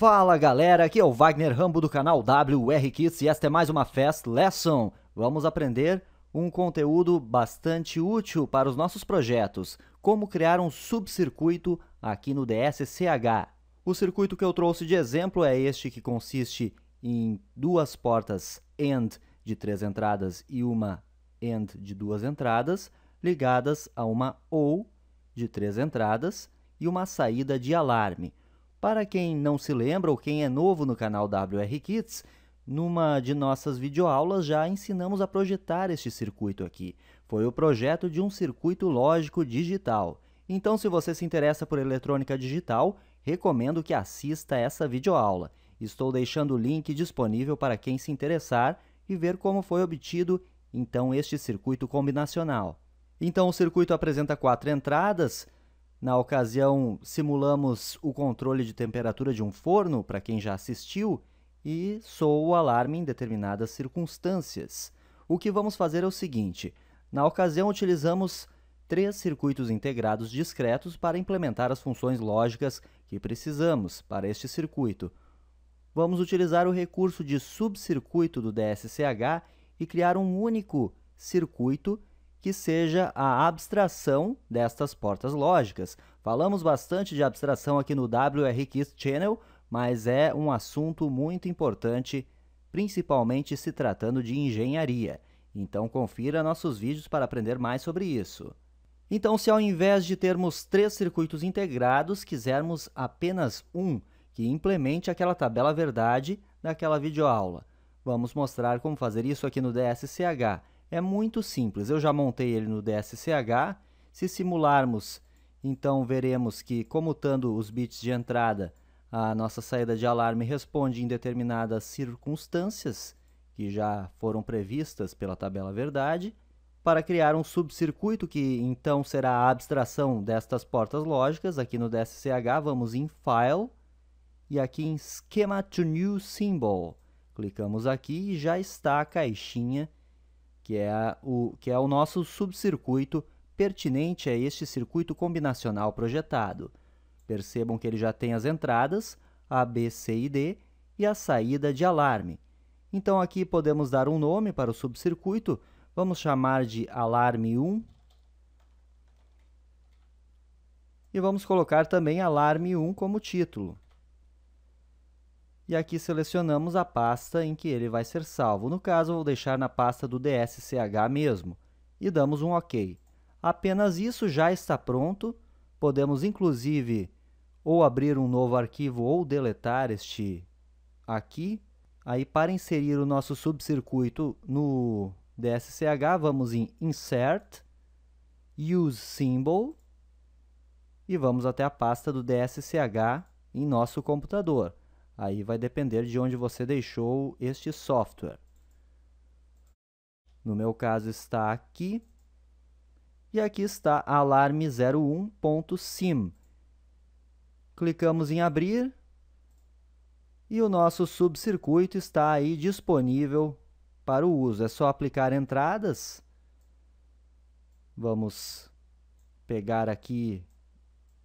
Fala galera, aqui é o Wagner Rambo do canal WR Kids e esta é mais uma Fast Lesson. Vamos aprender um conteúdo bastante útil para os nossos projetos, como criar um subcircuito aqui no DSCH. O circuito que eu trouxe de exemplo é este que consiste em duas portas AND de três entradas e uma AND de duas entradas, ligadas a uma OU de três entradas e uma saída de alarme. Para quem não se lembra ou quem é novo no canal WR Kits, numa de nossas videoaulas já ensinamos a projetar este circuito aqui. Foi o projeto de um circuito lógico digital. Então, se você se interessa por eletrônica digital, recomendo que assista essa videoaula. Estou deixando o link disponível para quem se interessar e ver como foi obtido, então, este circuito combinacional. Então, o circuito apresenta quatro entradas, na ocasião, simulamos o controle de temperatura de um forno, para quem já assistiu, e soa o alarme em determinadas circunstâncias. O que vamos fazer é o seguinte: na ocasião, utilizamos três circuitos integrados discretos para implementar as funções lógicas que precisamos para este circuito. Vamos utilizar o recurso de subcircuito do DSCH e criar um único circuito que seja a abstração destas portas lógicas. Falamos bastante de abstração aqui no WRQ Channel, mas é um assunto muito importante, principalmente se tratando de engenharia. Então confira nossos vídeos para aprender mais sobre isso. Então, se ao invés de termos três circuitos integrados, quisermos apenas um que implemente aquela tabela verdade daquela videoaula, vamos mostrar como fazer isso aqui no DSCH. É muito simples. Eu já montei ele no DSCH. Se simularmos, então veremos que, comutando os bits de entrada, a nossa saída de alarme responde em determinadas circunstâncias que já foram previstas pela tabela verdade, para criar um subcircuito que então será a abstração destas portas lógicas. Aqui no DSCH vamos em File e aqui em Schema to New Symbol. Clicamos aqui e já está a caixinha que é, o, que é o nosso subcircuito pertinente a este circuito combinacional projetado. Percebam que ele já tem as entradas, A, B, C e D, e a saída de alarme. Então aqui podemos dar um nome para o subcircuito, vamos chamar de alarme 1. E vamos colocar também alarme 1 como título e aqui selecionamos a pasta em que ele vai ser salvo. No caso, vou deixar na pasta do DSCH mesmo e damos um OK. Apenas isso já está pronto. Podemos, inclusive, ou abrir um novo arquivo ou deletar este aqui. Aí, para inserir o nosso subcircuito no DSCH, vamos em Insert, Use Symbol e vamos até a pasta do DSCH em nosso computador. Aí vai depender de onde você deixou este software. No meu caso está aqui. E aqui está alarme01.sim. Clicamos em abrir e o nosso subcircuito está aí disponível para o uso. É só aplicar entradas. Vamos pegar aqui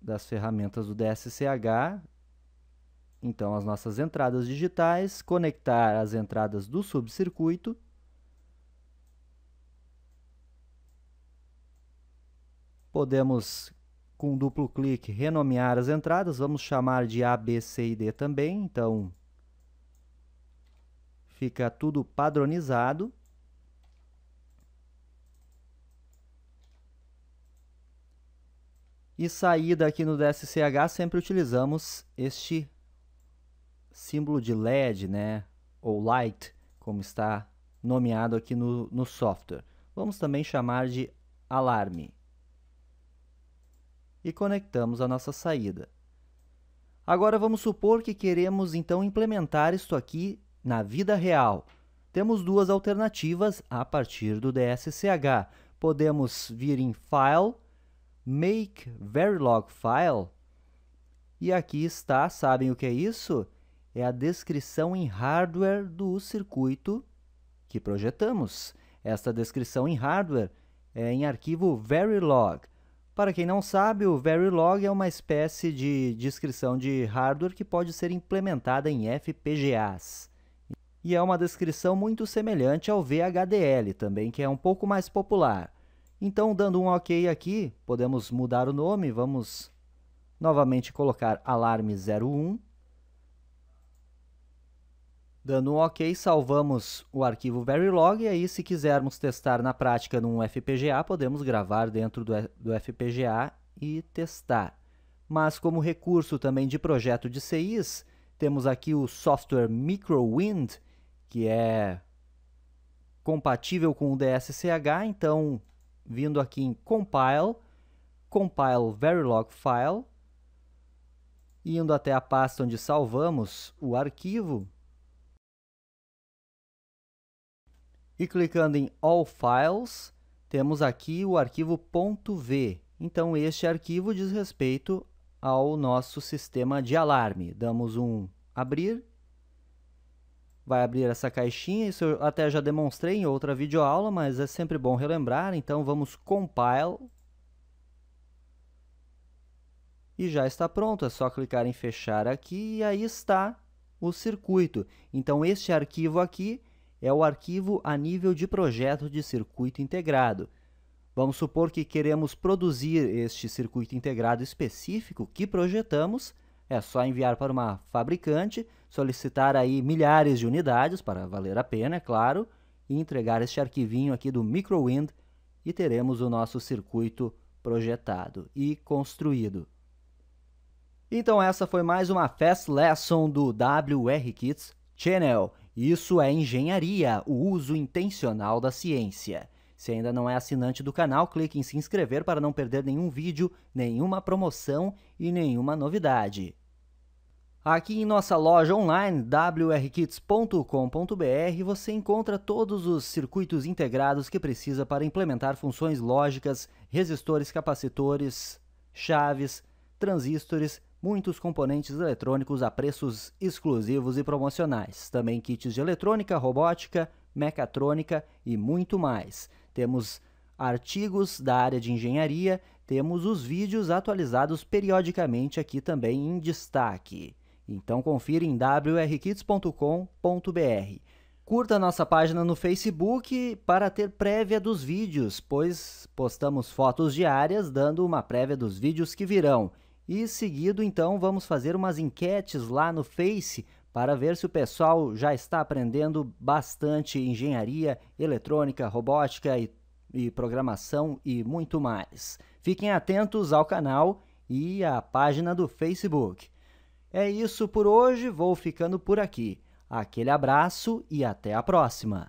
das ferramentas do DSCH então as nossas entradas digitais, conectar as entradas do subcircuito. Podemos, com duplo clique, renomear as entradas, vamos chamar de A, B, C e D também, então fica tudo padronizado. E saída aqui no DSCH sempre utilizamos este símbolo de LED, né, ou light, como está nomeado aqui no, no software. Vamos também chamar de alarme. E conectamos a nossa saída. Agora vamos supor que queremos então implementar isto aqui na vida real. Temos duas alternativas a partir do DSCH. Podemos vir em File, Make Verilog File, e aqui está, sabem o que é isso? é a descrição em hardware do circuito que projetamos. Esta descrição em hardware é em arquivo Verilog. Para quem não sabe, o Verilog é uma espécie de descrição de hardware que pode ser implementada em FPGAs. E é uma descrição muito semelhante ao VHDL também, que é um pouco mais popular. Então, dando um OK aqui, podemos mudar o nome, vamos novamente colocar alarme 01 Dando um OK, salvamos o arquivo Verilog e aí se quisermos testar na prática num FPGA, podemos gravar dentro do, do FPGA e testar. Mas como recurso também de projeto de CIs, temos aqui o software MicroWind, que é compatível com o DSCH, então vindo aqui em Compile, Compile Verilog File, indo até a pasta onde salvamos o arquivo, E clicando em All Files, temos aqui o arquivo .v. Então, este arquivo diz respeito ao nosso sistema de alarme. Damos um abrir, vai abrir essa caixinha, isso eu até já demonstrei em outra videoaula, mas é sempre bom relembrar, então vamos compile. E já está pronto, é só clicar em fechar aqui e aí está o circuito. Então este arquivo aqui é o arquivo a nível de projeto de circuito integrado. Vamos supor que queremos produzir este circuito integrado específico que projetamos, é só enviar para uma fabricante, solicitar aí milhares de unidades para valer a pena, é claro, e entregar este arquivinho aqui do MicroWind e teremos o nosso circuito projetado e construído. Então essa foi mais uma Fast Lesson do WR Kits Channel. Isso é engenharia, o uso intencional da ciência. Se ainda não é assinante do canal, clique em se inscrever para não perder nenhum vídeo, nenhuma promoção e nenhuma novidade. Aqui em nossa loja online wrkits.com.br você encontra todos os circuitos integrados que precisa para implementar funções lógicas, resistores, capacitores, chaves, transistores, muitos componentes eletrônicos a preços exclusivos e promocionais, também kits de eletrônica, robótica, mecatrônica e muito mais. Temos artigos da área de engenharia, temos os vídeos atualizados periodicamente aqui também em destaque. Então confira em wrkits.com.br. Curta nossa página no Facebook para ter prévia dos vídeos, pois postamos fotos diárias dando uma prévia dos vídeos que virão. E seguido, então, vamos fazer umas enquetes lá no Face para ver se o pessoal já está aprendendo bastante engenharia, eletrônica, robótica e, e programação e muito mais. Fiquem atentos ao canal e à página do Facebook. É isso por hoje, vou ficando por aqui. Aquele abraço e até a próxima!